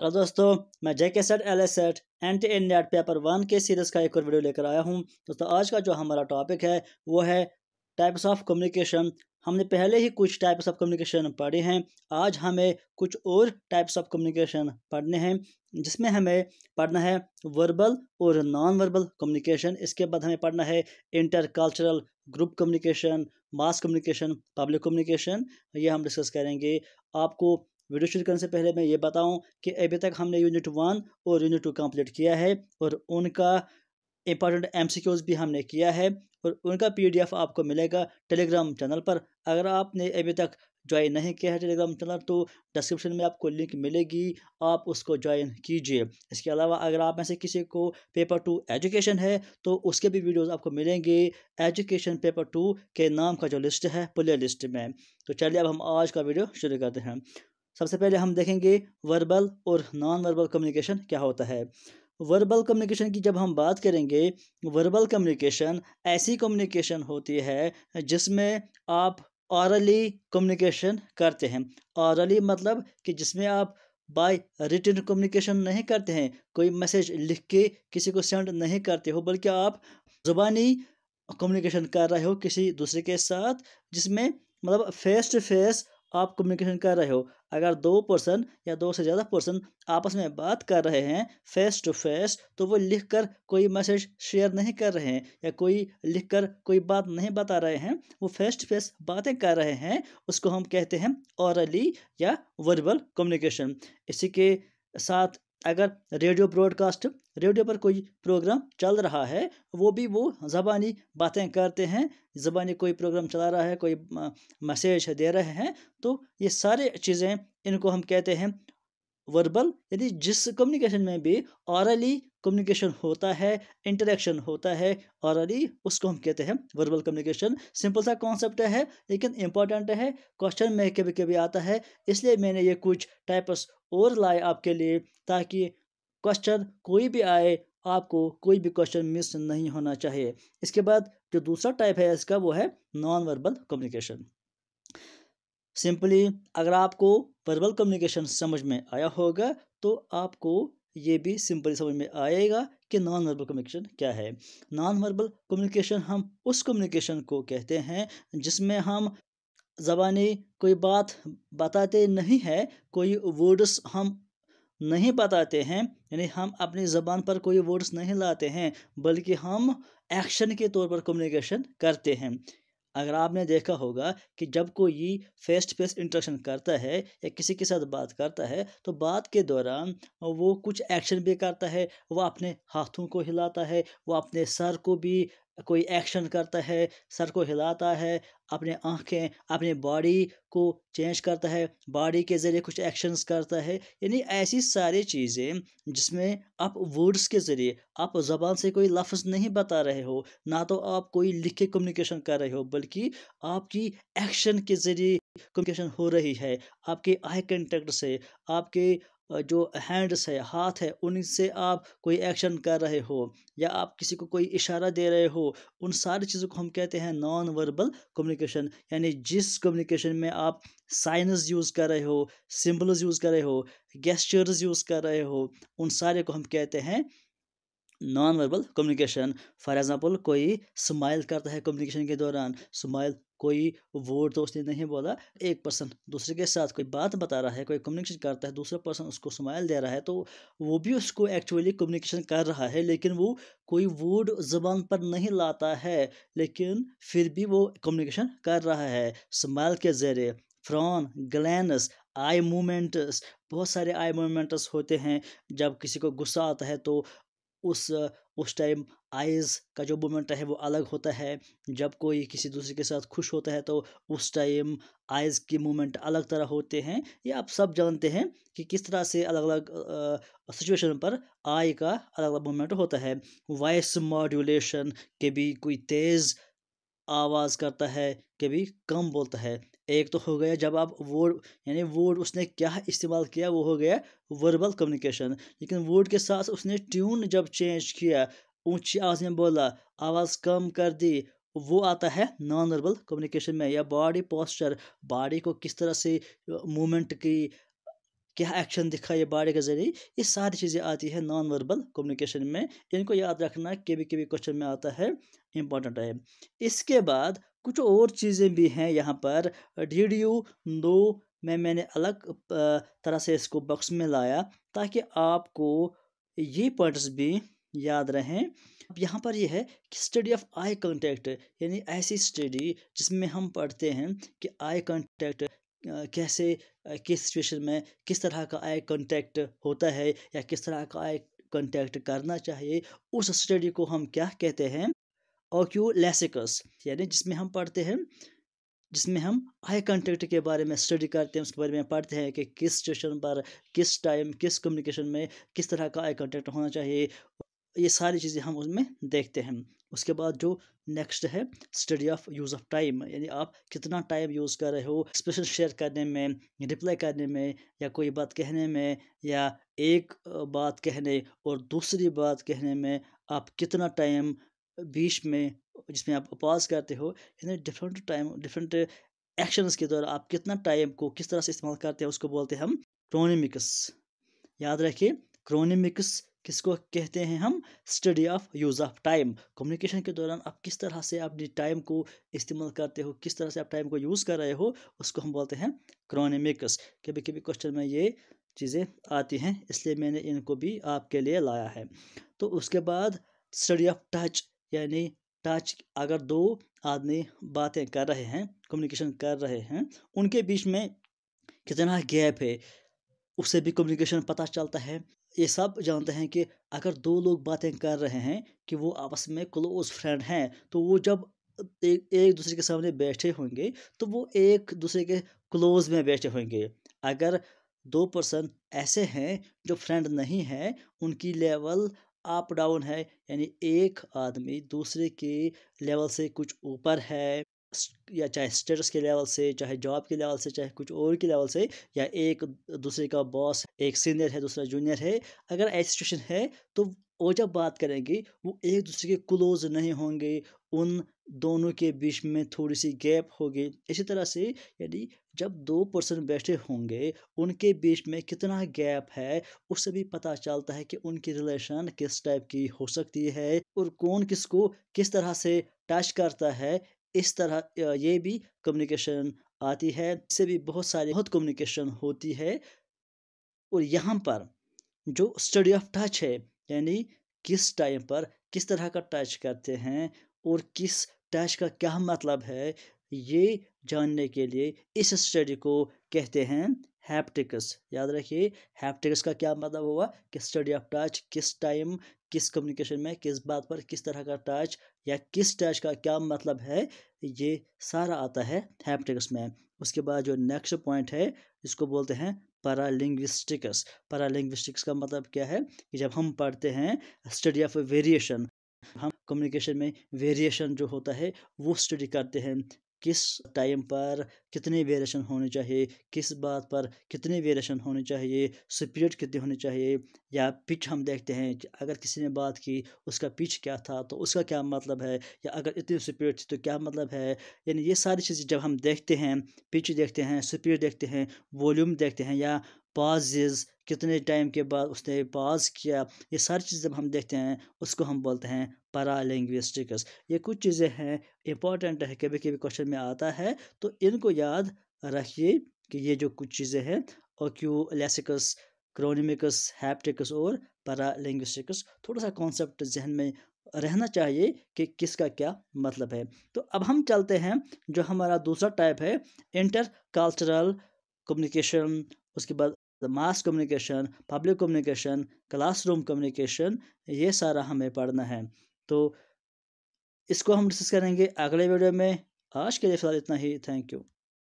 hello दोस्तों मैं JK SET L S SET N T N NET paper one के series का एक और वीडियो लेकर आया हूँ दोस्तों आज का जो हमारा टॉपिक है वो है टाइप्स ऑफ कम्युनिकेशन हमने पहले ही कुछ टाइप्स ऑफ कम्युनिकेशन पढ़े हैं आज हमें कुछ और टाइप्स ऑफ कम्युनिकेशन पढ़ने हैं जिसमें हमें पढ़ना है वर्बल और नॉन वर्बल कम्युनिकेशन इसके बाद हमें पढ़ना है intercultural group communication mass communication public communication ये हम डिस्कस करेंगे आपको वीडियो शुरू करने से पहले मैं ये बताऊं कि अभी तक हमने यूनिट वन और यूनिट टू कंप्लीट किया है और उनका इंपॉर्टेंट एम भी हमने किया है और उनका पीडीएफ आपको मिलेगा टेलीग्राम चैनल पर अगर आपने अभी तक ज्वाइन नहीं किया है टेलीग्राम चैनल तो डिस्क्रिप्शन में आपको लिंक मिलेगी आप उसको ज्वाइन कीजिए इसके अलावा अगर आप में से किसी को पेपर टू एजुकेशन है तो उसके भी वीडियोस आपको मिलेंगे एजुकेशन पेपर टू के नाम का जो लिस्ट है प्ले लिस्ट में तो चलिए अब हम आज का वीडियो शुरू करते हैं सबसे पहले हम देखेंगे वर्बल और नॉन वर्बल कम्युनिकेशन क्या होता है वर्बल कम्युनिकेशन की जब हम बात करेंगे वर्बल कम्युनिकेशन ऐसी कम्युनिकेशन होती है जिसमें आप औरली कम्युनिकेशन करते हैं औरली मतलब कि जिसमें आप बाय रिटर्न कम्युनिकेशन नहीं करते हैं कोई मैसेज लिख के किसी को सेंड नहीं करते हो बल्कि आप ज़ुबानी कम्युनिकेशन कर रहे हो किसी दूसरे के साथ जिसमें मतलब फेस टू फेस आप कम्युनिकेशन कर रहे हो अगर दो पर्सन या दो से ज़्यादा पर्सन आपस में बात कर रहे हैं फेस टू फेस तो वो लिख कर कोई मैसेज शेयर नहीं कर रहे हैं या कोई लिख कर कोई बात नहीं बता रहे हैं वो फेस टू फेस बातें कर रहे हैं उसको हम कहते हैं औरली या वर्बल कम्युनिकेशन इसी के साथ अगर रेडियो ब्रॉडकास्ट रेडियो पर कोई प्रोग्राम चल रहा है वो भी वो ज़बानी बातें करते हैं ज़बानी कोई प्रोग्राम चला रहा है कोई मैसेज दे रहे हैं तो ये सारे चीज़ें इनको हम कहते हैं वर्बल यदि जिस कम्युनिकेशन में भी औरली कम्युनिकेशन होता है इंटरेक्शन होता है औरली उसको हम कहते हैं वर्बल कम्युनिकेशन सिंपल सा कॉन्सेप्ट है लेकिन इंपॉर्टेंट है क्वेश्चन में कभी कभी आता है इसलिए मैंने ये कुछ टाइप्स और लाए आपके लिए ताकि क्वेश्चन कोई भी आए आपको कोई भी क्वेश्चन मिस नहीं होना चाहिए इसके बाद जो दूसरा टाइप है इसका वो है नॉन वर्बल कम्युनिकेशन सिंपली अगर आपको वर्बल कम्युनिकेशन समझ में आया होगा तो आपको ये भी सिंपली समझ में आएगा कि नॉन वर्बल कम्युनिकेशन क्या है नॉन वर्बल कम्युनिकेशन हम उस कम्युनिकेशन को कहते हैं जिसमें हम ज़बानी कोई बात बताते नहीं है कोई वर्ड्स हम नहीं बताते हैं यानी हम अपनी ज़बान पर कोई वर्ड्स नहीं लाते हैं बल्कि हम एक्शन के तौर पर कम्युनिकेशन करते हैं अगर आपने देखा होगा कि जब कोई फेस टू फेस इंट्रेक्शन करता है या किसी के साथ बात करता है तो बात के दौरान वो कुछ एक्शन भी करता है वो अपने हाथों को हिलाता है वो अपने सर को भी कोई एक्शन करता है सर को हिलाता है अपने आँखें अपने बॉडी को चेंज करता है बॉडी के ज़रिए कुछ एक्शंस करता है यानी ऐसी सारी चीज़ें जिसमें आप वर्ड्स के ज़रिए आप ज़बान से कोई लफ्ज़ नहीं बता रहे हो ना तो आप कोई लिख के कम्युनिकेशन कर रहे हो बल्कि आपकी एक्शन के ज़रिए कम्युनिकेशन हो रही है आपके आई कंटेक्ट से आपके जो हैंड्स है हाथ है उनसे आप कोई एक्शन कर रहे हो या आप किसी को कोई इशारा दे रहे हो उन सारी चीज़ों को हम कहते हैं नॉन वर्बल कम्युनिकेशन यानी जिस कम्युनिकेशन में आप साइनस यूज़ कर रहे हो सिंबल्स यूज़ कर रहे हो गेस्चर्स यूज़ कर रहे हो उन सारे को हम कहते हैं non verbal communication for example कोई स्माइल करता है कम्युनिकेशन के दौरान स्माइल कोई वर्ड तो उसने नहीं बोला एक पर्सन दूसरे के साथ कोई बात बता रहा है कोई कम्युनिकेशन करता है दूसरा पर्सन उसको स्माइल दे रहा है तो वो भी उसको एक्चुअली कम्युनिकेशन कर रहा है लेकिन वो कोई वर्ड जबान पर नहीं लाता है लेकिन फिर भी वो कम्युनिकेशन कर रहा है स्माइल के ज़रिए फ्रॉन ग्लैनस आई मूवमेंट्स बहुत सारे आई मूवमेंट्स होते हैं जब किसी को गुस्सा आता है तो उस उस टाइम आइज़ का जो मोमेंट है वो अलग होता है जब कोई किसी दूसरे के साथ खुश होता है तो उस टाइम आइज़ के मूवमेंट अलग तरह होते हैं ये आप सब जानते हैं कि किस तरह से अलग अलग सिचुएशन पर आई का अलग अलग मूवमेंट होता है वॉइस मॉड्यूलेशन के भी कोई तेज़ आवाज़ करता है कभी कम बोलता है एक तो हो गया जब आप वर्ड यानी वर्ड उसने क्या इस्तेमाल किया वो हो गया वर्बल कम्युनिकेशन लेकिन वर्ड के साथ उसने ट्यून जब चेंज किया ऊंची आवाज़ में बोला आवाज़ कम कर दी वो आता है नॉन वर्बल कम्युनिकेशन में या बॉडी पोस्चर बॉडी को किस तरह से मूवमेंट की क्या हाँ, एक्शन दिखा ये बाड़े के ज़रिए ये सारी चीज़ें आती है नॉन वर्बल कम्युनिकेशन में इनको याद रखना कभी कभी क्वेश्चन में आता है इम्पॉर्टेंट है इसके बाद कुछ और चीज़ें भी हैं यहाँ पर डीड यू नो मैं मैंने अलग तरह से इसको बॉक्स में लाया ताकि आपको ये पॉइंट्स भी याद रहें अब यहाँ पर यह है कि स्टडी ऑफ आई कॉन्टैक्ट यानी ऐसी स्टडी जिसमें हम पढ़ते हैं कि आई कॉन्टैक्ट कैसे किस सिचुएशन में किस तरह का आई कॉन्टैक्ट होता है या किस तरह का आई कॉन्टैक्ट करना चाहिए उस स्टडी को हम क्या कहते हैं लेसिकस यानी जिसमें हम पढ़ते हैं जिसमें हम आई कॉन्टैक्ट के बारे में स्टडी करते हैं उसके बारे में पढ़ते हैं कि किस सिचुएशन पर किस टाइम किस कम्युनिकेशन में किस तरह का आई कॉन्टैक्ट होना चाहिए ये सारी चीज़ें हम उसमें देखते हैं उसके बाद जो नेक्स्ट है study of use of time यानी आप कितना टाइम यूज़ कर रहे हो स्पेशल शेयर करने में रिप्लाई करने में या कोई बात कहने में या एक बात कहने और दूसरी बात कहने में आप कितना टाइम बीच में जिसमें आप पॉज करते हो यानी डिफरेंट टाइम डिफरेंट एक्शंस के द्वारा आप कितना टाइम को किस तरह से इस्तेमाल करते हैं उसको बोलते हैं हम क्रोनिमिक्स याद रखिए क्रोनिमिक्स किसको कहते हैं हम study of use of time communication के दौरान आप किस तरह से अपनी टाइम को इस्तेमाल करते हो किस तरह से आप टाइम को यूज़ कर रहे हो उसको हम बोलते हैं क्रोनेमिक्स कभी कभी क्वेश्चन में ये चीज़ें आती हैं इसलिए मैंने इनको भी आपके लिए लाया है तो उसके बाद स्टडी ऑफ टच यानी टच अगर दो आदमी बातें कर रहे हैं कम्युनिकेशन कर रहे हैं उनके बीच में कितना गैप है उससे भी कम्युनिकेशन पता चलता है ये सब जानते हैं कि अगर दो लोग बातें कर रहे हैं कि वो आपस में क्लोज फ्रेंड हैं तो वो जब एक एक दूसरे के सामने बैठे होंगे तो वो एक दूसरे के क्लोज में बैठे होंगे अगर दो पर्सन ऐसे हैं जो फ्रेंड नहीं हैं उनकी लेवल अप डाउन है यानी एक आदमी दूसरे के लेवल से कुछ ऊपर है या चाहे स्टेटस के लेवल से चाहे जॉब के लेवल से चाहे कुछ और के लेवल से या एक दूसरे का बॉस एक सीनियर है दूसरा जूनियर है अगर ऐसी सिचुएशन है तो वो जब बात करेंगे वो एक दूसरे के क्लोज नहीं होंगे उन दोनों के बीच में थोड़ी सी गैप होगी इसी तरह से यदि जब दो पर्सन बैठे होंगे उनके बीच में कितना गैप है उससे भी पता चलता है कि उनकी रिलेशन किस टाइप की हो सकती है और कौन किसको किस तरह से टच करता है इस तरह ये भी कम्युनिकेशन आती है इससे भी बहुत सारे बहुत कम्युनिकेशन होती है और यहाँ पर जो स्टडी ऑफ टच है यानी किस टाइम पर किस तरह का टच करते हैं और किस टच का क्या मतलब है ये जानने के लिए इस स्टडी को कहते हैं हैप्टिक्स याद रखिए हैप्टिक्स का क्या मतलब हुआ कि स्टडी ऑफ टच किस टाइम किस कम्युनिकेशन में किस बात पर किस तरह का टच या किस टच का क्या मतलब है ये सारा आता है हैप्टिक्स में उसके बाद जो नेक्स्ट पॉइंट है इसको बोलते हैं पैरालिंग्विस्टिक्स पैरालिंग्विस्टिक्स का मतलब क्या है कि जब हम पढ़ते हैं स्टडी ऑफ वेरिएशन हम कम्युनिकेशन में वेरिएशन जो होता है वो स्टडी करते हैं किस टाइम पर कितने वेरिएशन होने चाहिए किस बात पर कितने वेरिएशन होने चाहिए स्पीड कितनी होनी चाहिए या पिच हम देखते हैं कि अगर किसी ने बात की उसका पिच क्या था तो उसका क्या मतलब है या अगर इतनी स्पीड थी तो क्या मतलब है यानी ये सारी चीज़ें जब हम देखते हैं पिच देखते हैं स्पीड देखते हैं वॉल्यूम देखते हैं या पॉजेज कितने टाइम के बाद उसने पॉज किया ये सारी चीज़ जब हम देखते हैं उसको हम बोलते हैं पैरा लिंग्विस्टिक्स ये कुछ चीज़ें हैं इंपॉर्टेंट है कभी कभी क्वेश्चन में आता है तो इनको याद रखिए कि ये जो कुछ चीज़ें हैं ओक्यूलेसिकस क्रोनिमिकस हैप्टिकस और लिंग्विस्टिकस थोड़ा सा कॉन्सेप्ट जहन में रहना चाहिए कि किसका क्या मतलब है तो अब हम चलते हैं जो हमारा दूसरा टाइप है इंटर कल्चरल कम्युनिकेशन उसके बाद mass communication public communication classroom communication ये सारा हमें पढ़ना है तो इसको हम डिस्कस करेंगे अगले वीडियो में आज के लिए फिलहाल इतना ही थैंक यू